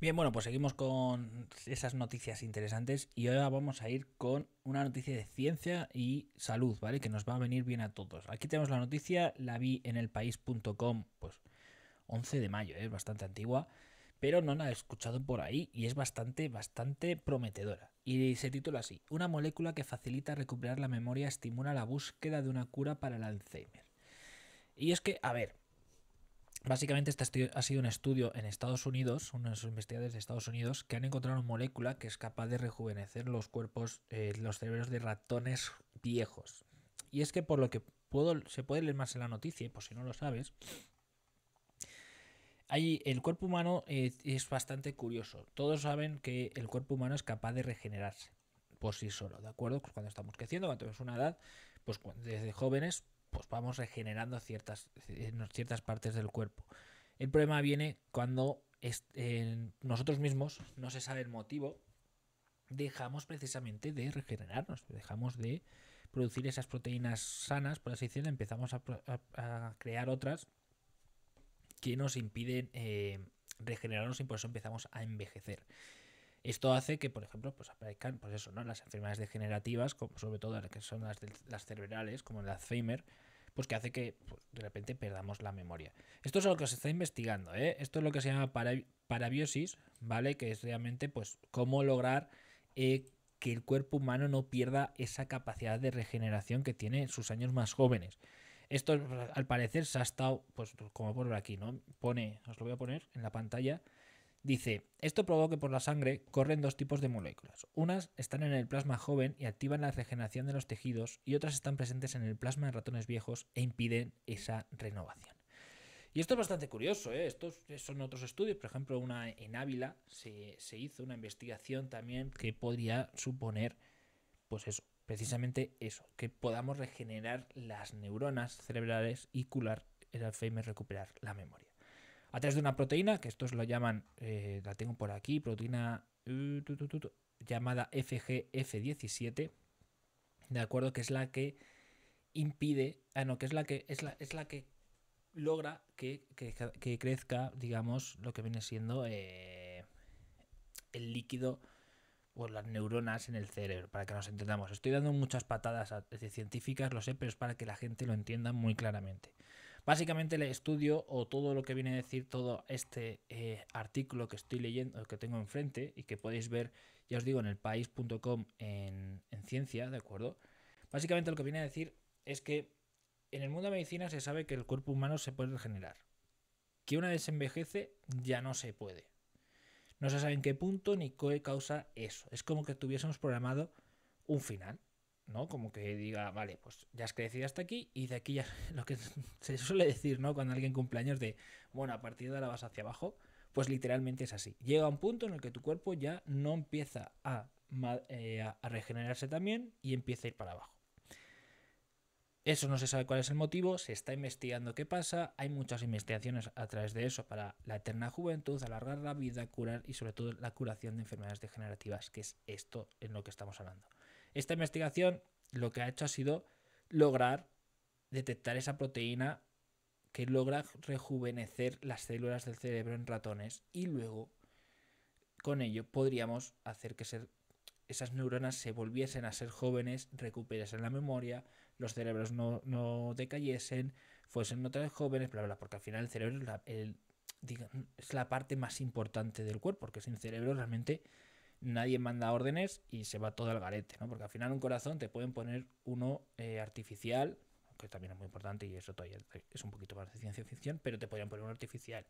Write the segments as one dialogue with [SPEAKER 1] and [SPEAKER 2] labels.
[SPEAKER 1] Bien, bueno, pues seguimos con esas noticias interesantes y ahora vamos a ir con una noticia de ciencia y salud, ¿vale? Que nos va a venir bien a todos. Aquí tenemos la noticia, la vi en elpaís.com, pues 11 de mayo, ¿eh? es bastante antigua, pero no la he escuchado por ahí y es bastante, bastante prometedora. Y se titula así, una molécula que facilita recuperar la memoria estimula la búsqueda de una cura para el Alzheimer. Y es que, a ver, Básicamente este ha sido un estudio en Estados Unidos, unos investigadores de Estados Unidos, que han encontrado una molécula que es capaz de rejuvenecer los cuerpos, eh, los cerebros de ratones viejos. Y es que por lo que puedo, se puede leer más en la noticia, por si no lo sabes, ahí el cuerpo humano eh, es bastante curioso. Todos saben que el cuerpo humano es capaz de regenerarse por sí solo, ¿de acuerdo? cuando estamos creciendo, cuando tenemos una edad, pues desde jóvenes pues vamos regenerando ciertas, eh, ciertas partes del cuerpo. El problema viene cuando nosotros mismos, no se sabe el motivo, dejamos precisamente de regenerarnos, dejamos de producir esas proteínas sanas, por así decirlo, empezamos a, crear otras que nos impiden eh, regenerarnos y por eso empezamos a envejecer. Esto hace que, por ejemplo, pues aparezcan pues eso, ¿no? las enfermedades degenerativas, sobre todo las que son las, cerebrales, como el Alzheimer, pues que hace que pues, de repente perdamos la memoria. Esto es lo que se está investigando, ¿eh? Esto es lo que se llama para, parabiosis, ¿vale? Que es realmente pues cómo lograr eh, que el cuerpo humano no pierda esa capacidad de regeneración que tiene en sus años más jóvenes. Esto al parecer se ha estado, pues como por aquí, ¿no? Pone, os lo voy a poner en la pantalla, Dice, esto provoca que por la sangre corren dos tipos de moléculas. Unas están en el plasma joven y activan la regeneración de los tejidos y otras están presentes en el plasma de ratones viejos e impiden esa renovación. Y esto es bastante curioso, ¿eh? estos son otros estudios, por ejemplo, una en Ávila se, hizo una investigación también que podría suponer, pues eso, precisamente eso, que podamos regenerar las neuronas cerebrales y cular el Alzheimer, recuperar la memoria a través de una proteína, que estos lo llaman, eh, la tengo por aquí, proteína uh, llamada FGF17, ¿de acuerdo? Que es la que impide, ah, no, que es la que, es la, es la que logra que, crezca, digamos, lo que viene siendo eh, el líquido o las neuronas en el cerebro, para que nos entendamos. Estoy dando muchas patadas científicas, lo sé, pero es para que la gente lo entienda muy claramente. Básicamente el estudio o todo lo que viene a decir todo este eh, artículo que estoy leyendo, que tengo enfrente y que podéis ver, ya os digo, en el en, ciencia, ¿de acuerdo? Básicamente lo que viene a decir es que en el mundo de medicina se sabe que el cuerpo humano se puede regenerar. Que una vez envejece ya no se puede. No se sabe en qué punto ni qué causa eso. Es como que tuviésemos programado un final. ¿no? Como que diga, vale, pues ya has crecido hasta aquí y de aquí ya lo que se suele decir, ¿no? Cuando alguien cumple años de, bueno, a partir de ahora vas hacia abajo, pues literalmente es así. Llega un punto en el que tu cuerpo ya no empieza a, eh, a regenerarse también y empieza a ir para abajo. Eso no se sabe cuál es el motivo, se está investigando qué pasa, hay muchas investigaciones a través de eso para la eterna juventud, alargar la vida, curar y sobre todo la curación de enfermedades degenerativas, que es esto en lo que estamos hablando. Esta investigación lo que ha hecho ha sido lograr detectar esa proteína que logra rejuvenecer las células del cerebro en ratones y luego con ello podríamos hacer que esas neuronas se volviesen a ser jóvenes, recuperasen la memoria, los cerebros no, decayesen, fuesen otra vez jóvenes, bla, bla, porque al final el cerebro es la, es la parte más importante del cuerpo, porque sin cerebro realmente nadie manda órdenes y se va todo al garete, ¿no? Porque al final un corazón te pueden poner uno eh, artificial, que también es muy importante y eso todavía es un poquito más de ciencia ficción, pero te podrían poner uno artificial.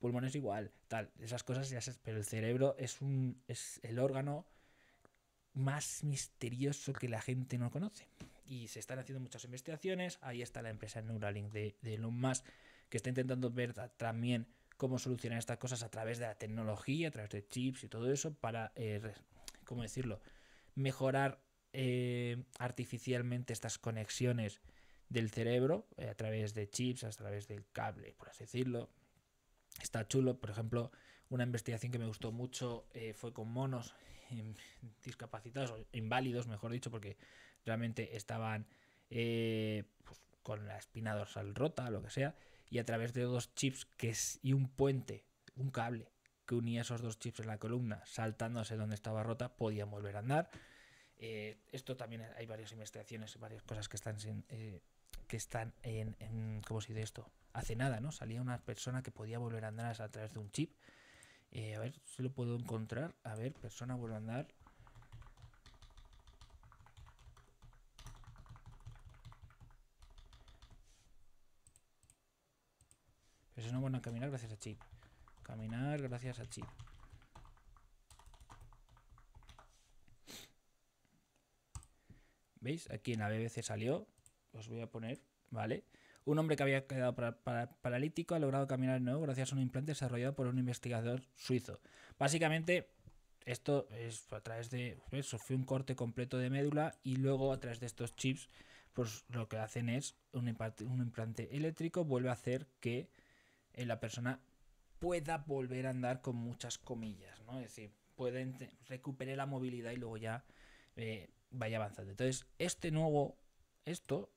[SPEAKER 1] Pulmones igual, tal, esas cosas ya se... Pero el cerebro es, un, es el órgano más misterioso que la gente no conoce. Y se están haciendo muchas investigaciones, ahí está la empresa Neuralink de, de Elon Musk, que está intentando ver también cómo solucionar estas cosas a través de la tecnología, a través de chips y todo eso, para, eh, ¿cómo decirlo?, mejorar eh, artificialmente estas conexiones del cerebro eh, a través de chips, a través del cable, por así decirlo. Está chulo, por ejemplo, una investigación que me gustó mucho fue con monos em, discapacitados o inválidos, mejor dicho, porque realmente estaban pues, con la espina dorsal rota, lo que sea, y a través de dos chips que es, y un puente, un cable que unía esos dos chips en la columna, saltándose donde estaba rota, podía volver a andar. Eh, esto también hay varias investigaciones, varias cosas que están eh, que están en, ¿cómo se dice esto? Hace nada, ¿no? Salía una persona que podía volver a andar a través de un chip. Eh, a ver si lo puedo encontrar. A ver, persona vuelve a andar. es una caminar gracias a chip. Caminar gracias a chip. ¿Veis? Aquí en la BBC salió. Os voy a poner, ¿vale? Un hombre que había quedado paralítico ha logrado caminar de nuevo gracias a un implante desarrollado por un investigador suizo. Básicamente, esto es a través de eso, fue un corte completo de médula y luego a través de estos chips, pues lo que hacen es un implante eléctrico vuelve a hacer que eh, la persona pueda volver a andar con muchas comillas, ¿no? Es decir, puede recuperar la movilidad y luego ya eh, vaya avanzando. Entonces, este nuevo, esto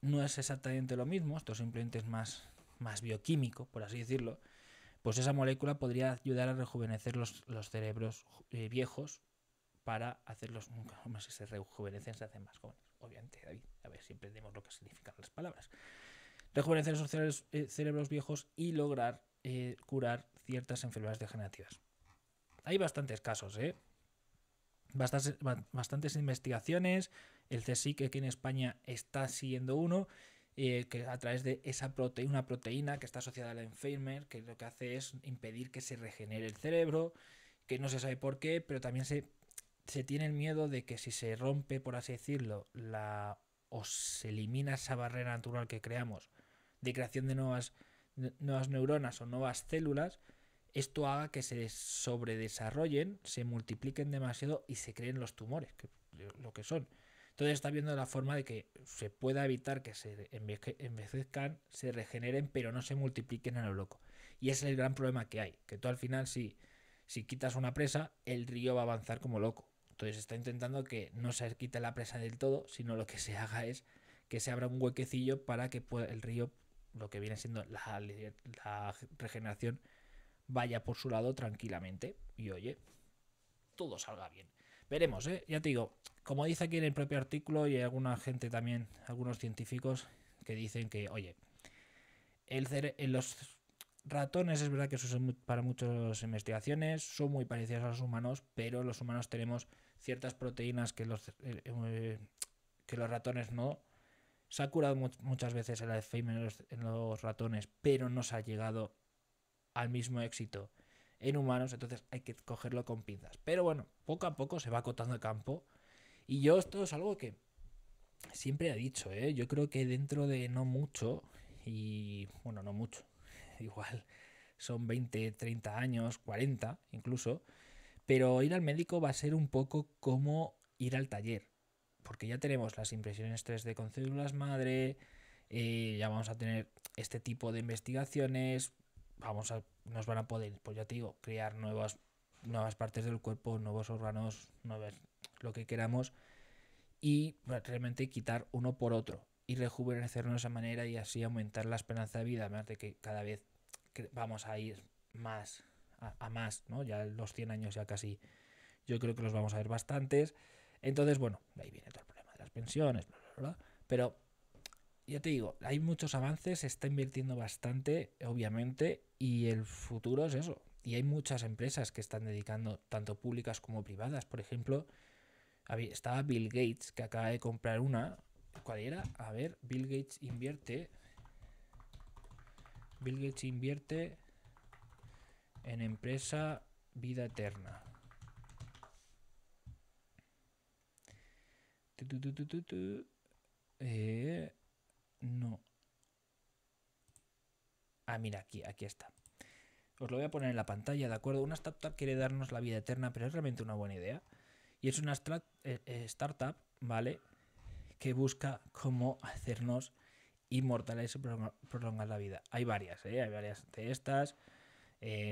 [SPEAKER 1] no es exactamente lo mismo, esto simplemente es más, más bioquímico, por así decirlo, pues esa molécula podría ayudar a rejuvenecer los, los cerebros eh, viejos para hacerlos, nunca más si se rejuvenecen, se hacen más jóvenes. Obviamente, David, a ver si entendemos lo que significan las palabras rejuvenecer esos eh, cerebros, viejos y lograr eh, curar ciertas enfermedades degenerativas. Hay bastantes casos, ¿eh? Bastantes, investigaciones. El CSIC aquí en España está siguiendo uno. Eh, que a través de esa proteína, una proteína que está asociada al Enfermer, que lo que hace es impedir que se regenere el cerebro, que no se sabe por qué, pero también se, tiene el miedo de que si se rompe, por así decirlo, o se elimina esa barrera natural que creamos de creación de nuevas, nuevas neuronas o nuevas células, esto haga que se sobredesarrollen, se multipliquen demasiado y se creen los tumores, que, lo que son. Entonces está viendo la forma de que se pueda evitar que se envejezcan, se regeneren, pero no se multipliquen a lo loco. Y ese es el gran problema que hay, que tú al final si, si quitas una presa, el río va a avanzar como loco. Entonces está intentando que no se quite la presa del todo, sino lo que se haga es que se abra un huequecillo para que el río lo que viene siendo la, regeneración vaya por su lado tranquilamente y oye, todo salga bien. Veremos, ¿eh? ya te digo, como dice aquí en el propio artículo y hay alguna gente también, algunos científicos que dicen que, oye, el en los ratones es verdad que eso es para muchas investigaciones son muy parecidos a los humanos, pero los humanos tenemos ciertas proteínas que los, eh, eh, que los ratones no, se ha curado muchas veces el Alzheimer en los, ratones, pero no se ha llegado al mismo éxito en humanos, entonces hay que cogerlo con pinzas. Pero bueno, poco a poco se va acotando el campo. Y yo esto es algo que siempre he dicho, ¿eh? yo creo que dentro de no mucho, y bueno, no mucho, igual son 20, 30 años, 40 incluso, pero ir al médico va a ser un poco como ir al taller porque ya tenemos las impresiones 3D con células madre, eh, ya vamos a tener este tipo de investigaciones, vamos a, nos van a poder, pues ya te digo, crear nuevas, nuevas partes del cuerpo, nuevos órganos, nuevas, lo que queramos, y realmente quitar uno por otro y rejuvenecernos de esa manera y así aumentar la esperanza de vida, además de que cada vez vamos a ir más a, a más, ¿no? Ya los 100 años ya casi, yo creo que los vamos a ver bastantes. Entonces, bueno, ahí viene todo el problema de las pensiones, bla, Pero ya te digo, hay muchos avances, se está invirtiendo bastante, obviamente, y el futuro es eso. Y hay muchas empresas que están dedicando, tanto públicas como privadas. Por ejemplo, estaba Bill Gates, que acaba de comprar una. ¿Cuál era? A ver, Bill Gates invierte. Bill Gates invierte en empresa vida eterna. Eh, no. Ah, mira, aquí, aquí está. Os lo voy a poner en la pantalla, ¿de acuerdo? Una startup quiere darnos la vida eterna, pero es realmente una buena idea. Y es una eh, eh, startup, ¿vale? Que busca cómo hacernos inmortales y prolongar la vida. Hay varias, ¿eh? Hay varias de estas.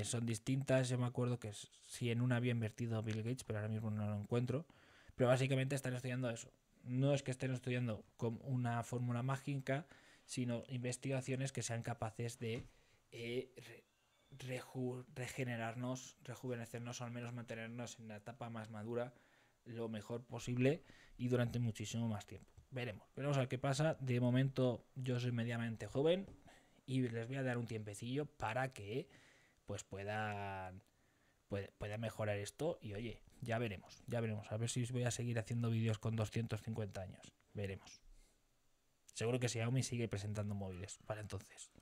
[SPEAKER 1] son distintas. Yo me acuerdo que si en una había invertido Bill Gates, pero ahora mismo no lo encuentro. Pero básicamente están estudiando eso no es que estén estudiando con una fórmula mágica, sino investigaciones que sean capaces de eh, regenerarnos, rejuvenecernos o al menos mantenernos en la etapa más madura lo mejor posible y durante muchísimo más tiempo. Veremos, veremos a qué pasa. De momento yo soy medianamente joven y les voy a dar un tiempecillo para que pues puedan, puedan mejorar esto y oye, ya veremos, ya veremos. A ver si voy a seguir haciendo vídeos con 250 años. Veremos. Seguro que Xiaomi sigue presentando móviles para entonces.